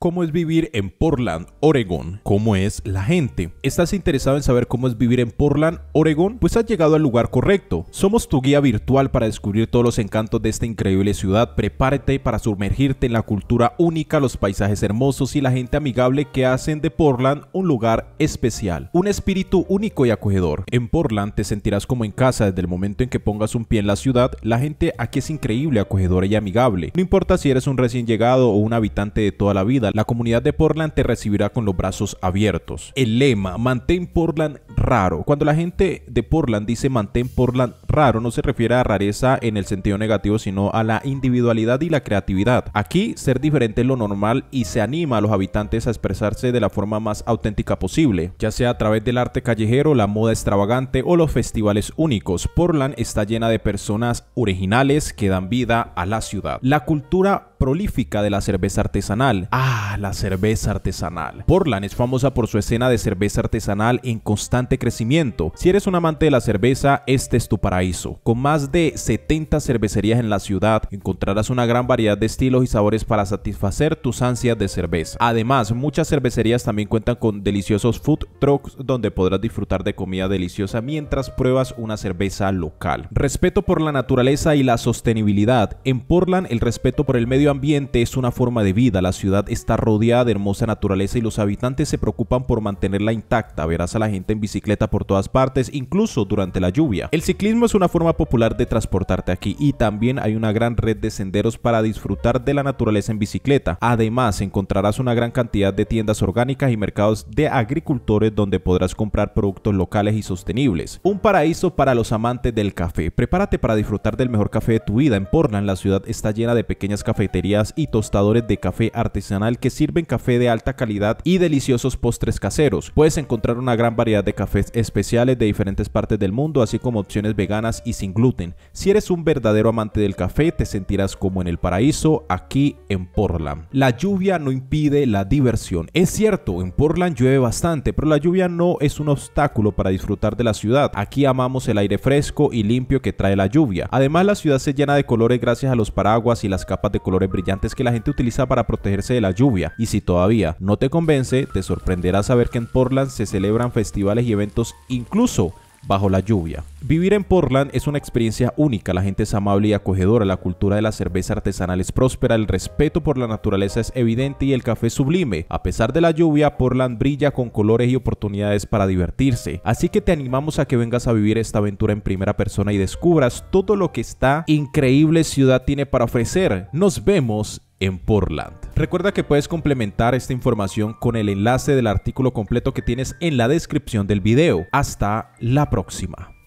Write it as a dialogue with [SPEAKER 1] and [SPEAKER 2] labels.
[SPEAKER 1] cómo es vivir en Portland, Oregón, cómo es la gente. ¿Estás interesado en saber cómo es vivir en Portland, Oregón? Pues has llegado al lugar correcto. Somos tu guía virtual para descubrir todos los encantos de esta increíble ciudad. Prepárate para sumergirte en la cultura única, los paisajes hermosos y la gente amigable que hacen de Portland un lugar especial. Un espíritu único y acogedor. En Portland te sentirás como en casa desde el momento en que pongas un pie en la ciudad. La gente aquí es increíble, acogedora y amigable. No importa si eres un recién llegado o un habitante de toda la vida la comunidad de Portland te recibirá con los brazos abiertos. El lema, mantén Portland raro. Cuando la gente de Portland dice mantén Portland Raro no se refiere a rareza en el sentido negativo, sino a la individualidad y la creatividad. Aquí, ser diferente es lo normal y se anima a los habitantes a expresarse de la forma más auténtica posible, ya sea a través del arte callejero, la moda extravagante o los festivales únicos. Portland está llena de personas originales que dan vida a la ciudad. La cultura prolífica de la cerveza artesanal. Ah, la cerveza artesanal. Portland es famosa por su escena de cerveza artesanal en constante crecimiento. Si eres un amante de la cerveza, este es tu paraíso. Con más de 70 cervecerías en la ciudad, encontrarás una gran variedad de estilos y sabores para satisfacer tus ansias de cerveza. Además, muchas cervecerías también cuentan con deliciosos food trucks donde podrás disfrutar de comida deliciosa mientras pruebas una cerveza local. Respeto por la naturaleza y la sostenibilidad. En Portland, el respeto por el medio ambiente es una forma de vida. La ciudad está rodeada de hermosa naturaleza y los habitantes se preocupan por mantenerla intacta. Verás a la gente en bicicleta por todas partes, incluso durante la lluvia. El ciclismo es una forma popular de transportarte aquí y también hay una gran red de senderos para disfrutar de la naturaleza en bicicleta. Además, encontrarás una gran cantidad de tiendas orgánicas y mercados de agricultores donde podrás comprar productos locales y sostenibles. Un paraíso para los amantes del café. Prepárate para disfrutar del mejor café de tu vida. En Portland, la ciudad está llena de pequeñas cafeterías y tostadores de café artesanal que sirven café de alta calidad y deliciosos postres caseros. Puedes encontrar una gran variedad de cafés especiales de diferentes partes del mundo, así como opciones veganas y sin gluten. Si eres un verdadero amante del café, te sentirás como en el paraíso aquí en Portland. La lluvia no impide la diversión. Es cierto, en Portland llueve bastante, pero la lluvia no es un obstáculo para disfrutar de la ciudad. Aquí amamos el aire fresco y limpio que trae la lluvia. Además, la ciudad se llena de colores gracias a los paraguas y las capas de colores brillantes que la gente utiliza para protegerse de la lluvia. Y si todavía no te convence, te sorprenderá saber que en Portland se celebran festivales y eventos incluso bajo la lluvia. Vivir en Portland es una experiencia única, la gente es amable y acogedora, la cultura de la cerveza artesanal es próspera, el respeto por la naturaleza es evidente y el café sublime. A pesar de la lluvia, Portland brilla con colores y oportunidades para divertirse. Así que te animamos a que vengas a vivir esta aventura en primera persona y descubras todo lo que esta increíble ciudad tiene para ofrecer. Nos vemos en Portland. Recuerda que puedes complementar esta información con el enlace del artículo completo que tienes en la descripción del video. Hasta la próxima.